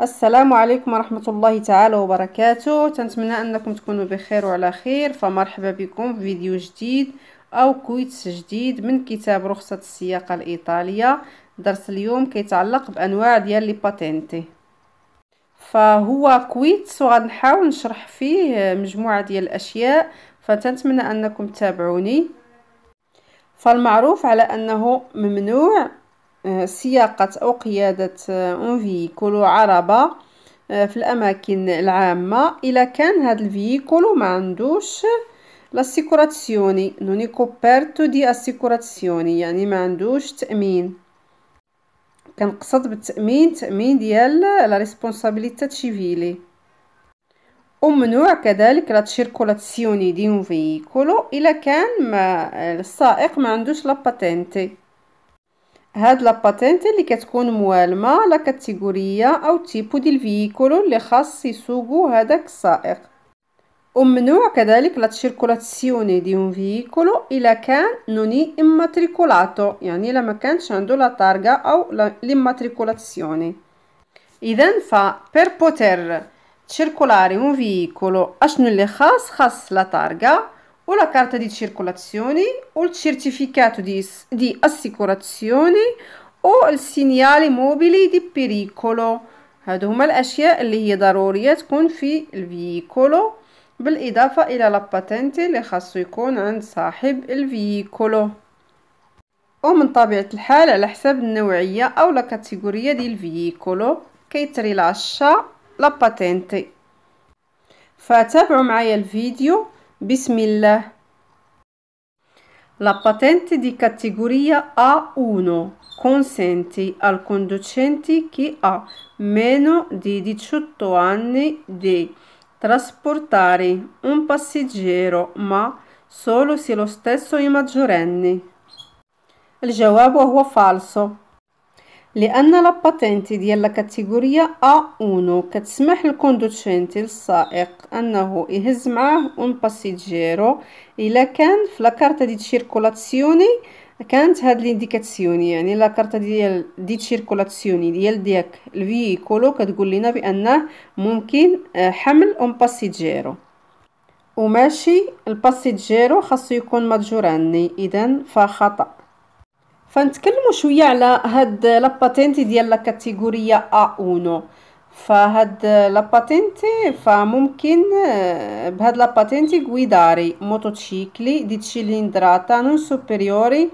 السلام عليكم ورحمة الله تعالى وبركاته تنتمنى أنكم تكونوا بخير وعلى خير فمرحبا بكم في فيديو جديد أو كويتس جديد من كتاب رخصة السياقة الإيطالية درس اليوم كيتعلق بأنواع ديال لي باتينتي فهو كويتس وغنحاول نشرح فيه مجموعة ديال الأشياء فتنتمنى أنكم تتابعوني فالمعروف على أنه ممنوع سياقة أو قيادة اون آه، فيكول عربة آه، في الأماكن العامة إلا كان هاد الفيكول ما عندوش لاسيكوراتسيوني نوني كوبيرتو دي اسيكوراتسيوني يعني ما عندوش تأمين كنقصد بالتأمين تأمين ديال لا ريسبونسابيليتي تشيفيلي ومنوع كذلك لا تشيركولاتسيوني دي اون فيكولو الا كان ما آه، السائق ما عندوش لا باتينتي هاد لاباتينت اللي كتكون موالمه لا كاتيجوريا او تيبو ديال فييكولو اللي خاص يسوقو هذاك السائق ممنوع كذلك لا تشيركولاتسيوني دي اون فيكولو الا كان نوني اماتريكولاتو يعني الا ما كانش عنده لا طارقه او لاماتريكولاتسيوني اذا ف بير بوتر تشيركولاري اون فييكولو اشنو اللي خاص خاص لا طارقه o la carta di circolazione o il certificato di, di assicurazione o segnale موبيلي دي بيريكولو هادو هما الاشياء اللي هي ضروريه تكون في الفييكولو بالاضافه الى لاباتنتي اللي خاصو يكون عند صاحب الفييكولو ومن طبيعه الحال على حساب النوعيه او لا كاتيجوريه ديال الفييكولو كيتريلاشا لاباتنتي فتابعوا معايا الفيديو Bismillah. La patente di categoria A1 consente al conducente che ha meno di 18 anni di trasportare un passeggero ma solo se lo stesso è maggiorenne. Il jawab è falso. لان باتينتي ديال لا كاتيجوريا ا اونو كتسمح للكوندوتشينتي للسائق انه يهز معاه اون باسيجيرو الا كان في لا كارتا دي تشيركولاسيوني كانت هاد لينديكاسيوني يعني لا كارتا ديال دي تشيركولاسيوني ديال ديك الفيكولو كتقول لنا بانه ممكن آه، حمل اون باسيجيرو وماشي الباسيجيرو خاصو يكون ماجوراني اذا فخطأ فنتكلموا شويه على هاد لاباتينتي ديال لا كاتيجوريا A1 فهاد لاباتينتي فممكن بهاد لاباتينتي guidare motocicli di cilindrata non superiori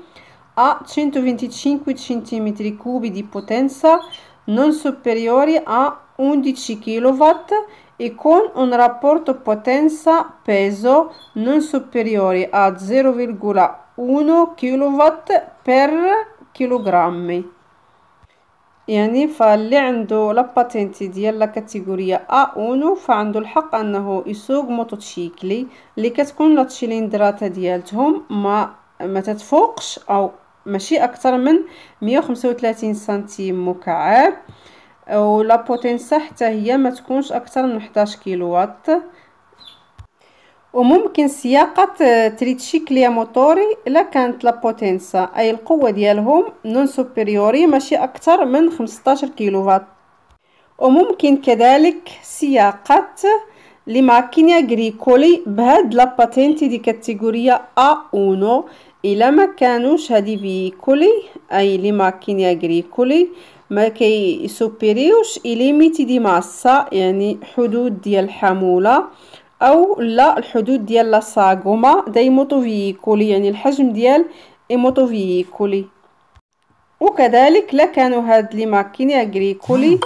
a 125 cm3 di potenza non superiori a 11 kW e con un rapporto potenza-peso non superiore a 0,1 1 كيلووات بير كيلوغرام يعني فاللي عنده لاباتنت ديال لا كاتيجوريا ا اونو فعندو الحق انه يسوق موتوتشيكلي اللي كتكون لا الشلندرات ديالتهم ما ما تتفوقش او ماشي اكثر من 135 سنتيم مكعب ولا بوتينسا حتى هي ما تكونش اكثر من 11 وات وممكن سياقة آه، تريتشيك موتوري إلا كانت لابوتنسا أي القوة ديالهم نون سوبريوري ماشي أكثر من 15 فات وممكن كذلك سياقة آه، لي غريكولي بهاد لاباتينتي دي كاتيجوريا أ أونو إلا ما كانوش هادي فيكولي أي لي غريكولي ما كيسوبريوش إليميتي دي ماسا يعني حدود ديال الحمولة او لا الحدود ديال لاصاك هما داي موتوفيكولي يعني الحجم ديال اي موتوفيكولي وكذلك لا كانوا هاد لي ماكيني اغريكولي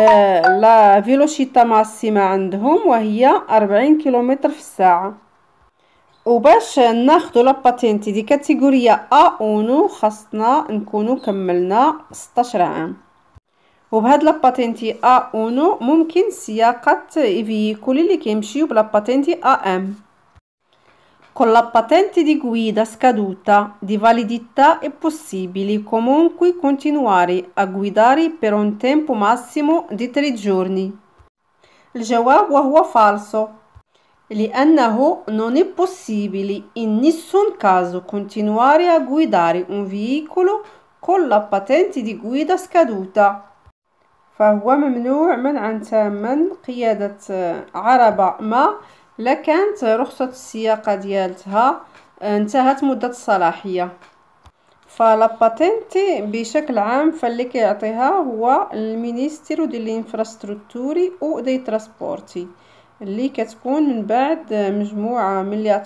آه لا فيلوشيتا ماسيما عندهم وهي 40 كيلومتر في الساعه وباش ناخذوا لاباتينتي دي كاتيجوريا ا اونو خاصنا نكونو كملنا 16 عام وبهاد لاباتنتي ا اونو ممكن سياقة i اللي كيمشيو بلاباتنتي ا ام con la patente di guida scaduta di validità è possibile comunque continuare a guidare per un tempo massimo di tre giorni. الجواب وهو falso لأنه non è possibile in nessun caso continuare a guidare un veicolo con la patente di guida scaduta. فهو ممنوع منعا تاما قيادة آه، عربة ما لكانت رخصة السياقة ديالتها آه، انتهت مدة الصلاحية فلاباتنتي بشكل عام فاللي كيعطيها هو المينيستيرو ديالانفراسترutture او دي ترسبورتي اللي كتكون من بعد آه، مجموعه من لي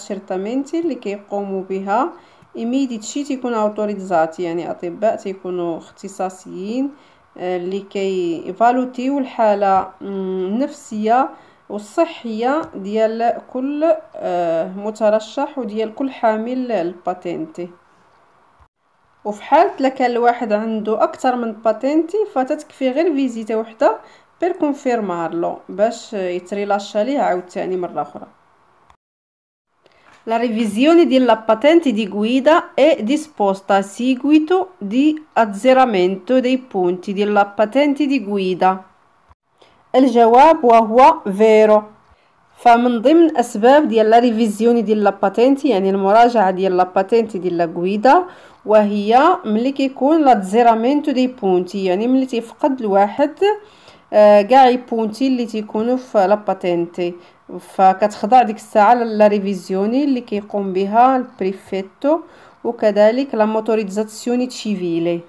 اللي كيقوموا بها ايميديتشي تيكون اوتوريزاتي يعني اطباء تيكونوا اختصاصيين آه، اللي كي يفالوتيو الحالة النفسية والصحية ديال كل آه، مترشح وديال كل حامل الباتنتي وفي حالة لكان الواحد عنده أكثر من باتنتي فتتكفي غير فيزيته وحدة بير كونفيرمارلو باش يتريلاشا ليه عاوتاني مرة أخرى La revisione della patente di guida è disposta a seguito di azzeramento dei punti della patente di guida. الجواب وهو فيرو فمن ضمن أسباب ديال لا ريفيزيون ديال لاباتنت يعني المراجعة ديال لاباتنت ديال لاكويدا وهي ملي كيكون لاتزيرامنتو دي بونتي يعني ملي تيفقد الواحد آه، كاع لي بونتي اللي تيكونوا في لاباتينتي فكتخضع ديك الساعه لا ريفيزيوني اللي كيقوم بها البريفيتو وكذلك لا موتوريزاسيوني تشيفيلي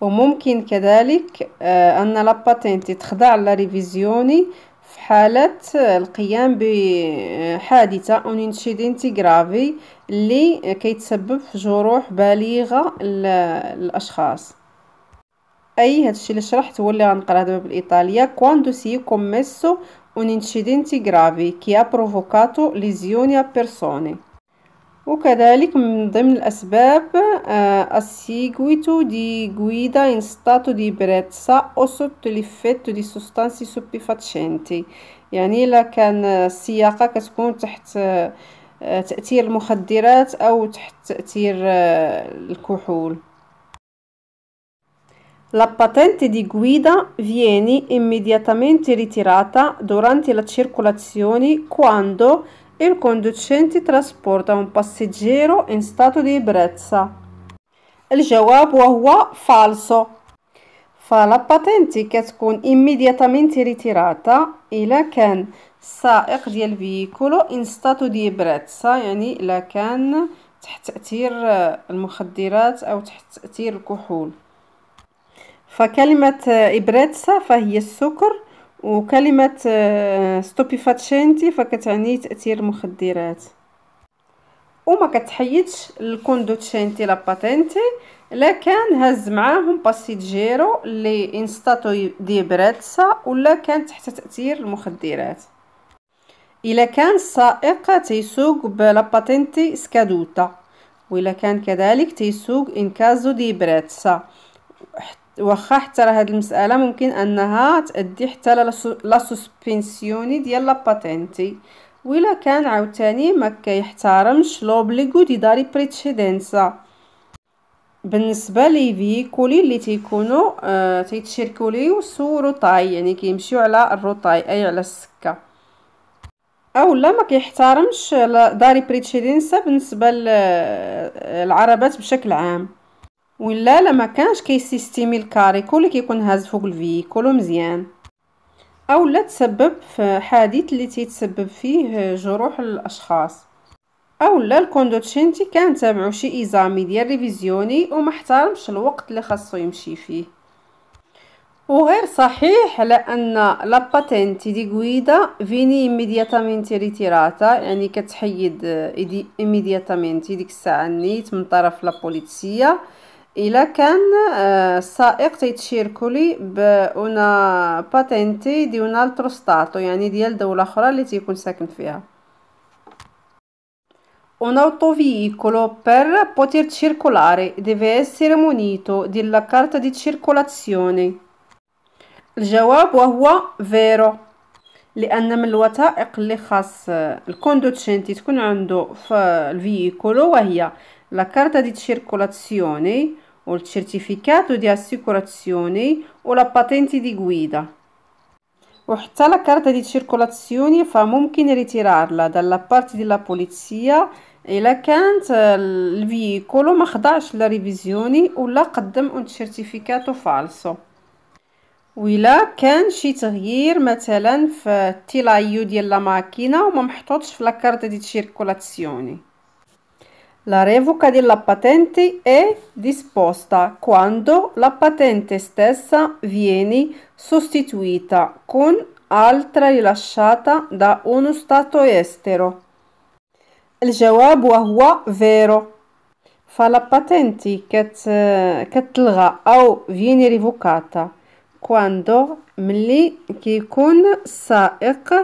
وممكن كذلك آه، ان لاباتينتي تخضع لا ريفيزيوني في حالة القيام بحادثة أو انشيدينتي جرافي اللي كيتسبب في جروح بالغة للأشخاص اي هادشي اللي شرحت هو اللي غنقراه دابا بالايطاليه كواندو سي كوميسو اون incidente غرافي كي ا بروفوكاتو lesioni a وكذلك من ضمن الأسباب آه، السيغويتو دي guida in stato di او o sotto l'effetto دي سوستانسي سوبيفاتشينتي يعني إلا كان السياقة كتكون تحت آه، تأثير المخدرات أو تحت تأثير آه، الكحول La patente di guida viene immediatamente ritirata durante la circolazione quando il conducente trasporta un passeggero in stato di ebbrezza. الجواب è falso. Fa la patente che كتكون immediatamente ritirata e la can sa il veicolo in stato di ebbrezza يعني la can تحت تأثير المخدرات أو تحت تأثير الكحول فكلمة آه، إبريتسا فهي السكر وكلمة آه، ستوبيفاتشينتي فكتعني تأثير مخدرات وما كتحيدش الكوندوتشينتي لاباتينتي لكن هز معاهم باسيجيرو اللي انستاتو دي براتسا ولا كان تحت تأثير المخدرات إلا كان السائق تيسوق بلاباتينتي سكادوتا وإلا كان كذلك تيسوق إنكازو دي براتسا واخا حتى راه هاد المساله ممكن انها تادي حتى لا سوسبنسيوني ديال لا باتينتي ولا كان عاوتاني ما كيحترمش لوبليغو دي داري بريتشيدنسا بالنسبه لي كولي اللي تيكونوا آه تيتشيركوا لي روطاي يعني كيمشيو على الروطاي اي على السكه اولا ما كيحترمش داري بريتشيدنسا بالنسبه للعربات آه، بشكل عام ولا لا ما كانش كيسيستيمي الكاري كل كيكون هاز فوق الفيكولو مزيان او لا تسبب في حادث اللي تيتسبب فيه جروح الاشخاص او لا الكوندوتشينتي كان تابعو شي ايزامي ديال ريفيزيوني وما احترمش الوقت اللي خاصو يمشي فيه وغير صحيح لان لا باتنتي دي غويدا فيني ايميدياتامينتي ريتيراتا يعني كتحيد ايميدياتامينتي ديك الساعه النيت من طرف لا الا كان السائق تيتشاركوا لي باونا باتينتي ديونال تروستاتو يعني ديال دوله اخرى اللي تيكون ساكن فيها Un autoveicolo per poter circolare deve essere munito della carta di circolazione. الجواب وهو vero لان من الوثائق اللي خاص الكوندوتشينتي تكون عنده في الفييكولو وهي لا كارتا دي circolazione o il certificato di assicurazione o la patente di guida. وحتى لا كارتا دي circolazione فممكن ritirarla dalla parte della polizia إلا كانت الفيكولو ما خضعش لا ريفيزيوني ولا قدم un certificato falso ولا كان شي تغيير مثلا في التلايو ديال لا ماكينه وما محطوطش في لا كارتا دي circolazione la revoca della patente è disposta quando la patente stessa viene sostituita con altra rilasciata da uno Stato estero. Il الجواب وهو vero. Fa la patente che باتنتي كت... كتلغى أو فيني ريفوكاتا كواندو ملي كيكون السائق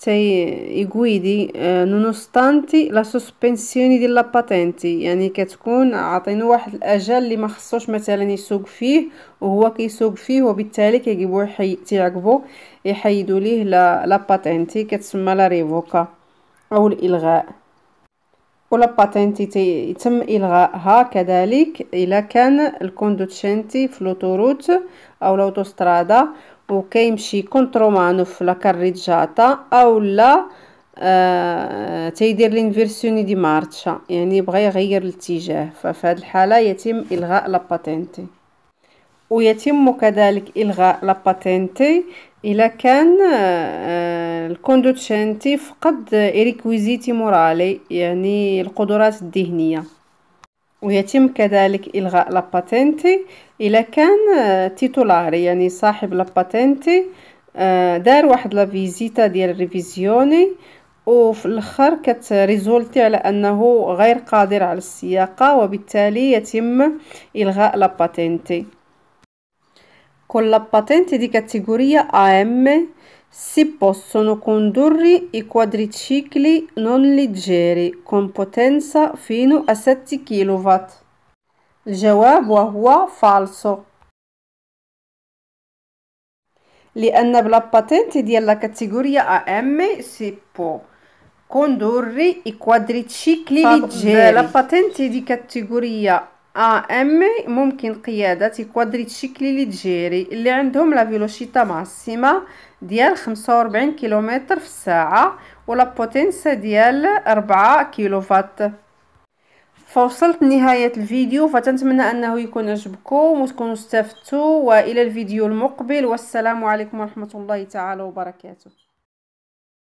تيقويدي نونوستانتي لا سوسبنسيوني ديال لا يعني كتكون عاطينو واحد الاجل اللي ما خصوش مثلا يسوق فيه وهو كيسوق فيه وبالتالي كيجيبوه حي... تيعقبو يحيدو ليه لا لا باتينتي كتسمى لا ريفوكا او الالغاء ولا باتنتي يتم الغائها كذلك الا كان الكوندوتشينتي في لوتوروت او لوتوسترادا وكيمشي كونترومانو في لاكاريجاتا اولا آه تيدير لينفيرسيوني دي مارتشا يعني بغى يغير الاتجاه ففي هذه الحاله يتم الغاء لاباتينتي ويتم كذلك الغاء لاباتينتي الا كان آه, آه، الكوندوتشينتي فقد ريكويزيتي مورالي يعني القدرات الذهنيه ويتم كذلك إلغاء لاباتينتي إلا كان تيتولاري آه، يعني صاحب لاباتينتي آه، دار واحد لافيزيتا ديال ريفيزيوني وفي الاخر كتريزولتي على انه غير قادر على السياقه وبالتالي يتم الغاء لاباتينتي كل لاباتينتي دي كاتيجوريا ام Si possono condurre i quadricicli non leggeri con potenza fino a 7 kW. الجواب وهو فالسو لأن بلا باتنتي patente della categoria AM si può condurre i quadricicli leggeri. La patente di categoria ام ممكن قيادة الكوادريت لي تجيري اللي عندهم لا فيلوشيتا ماكسيما ديال 45 كيلومتر في الساعة ولا بوتنسا ديال 4 كيلوفات فوصلت لنهاية الفيديو فتنتمنى أنه يكون عجبكم وتكونوا استفدتوا وإلى الفيديو المقبل والسلام عليكم ورحمة الله تعالى وبركاته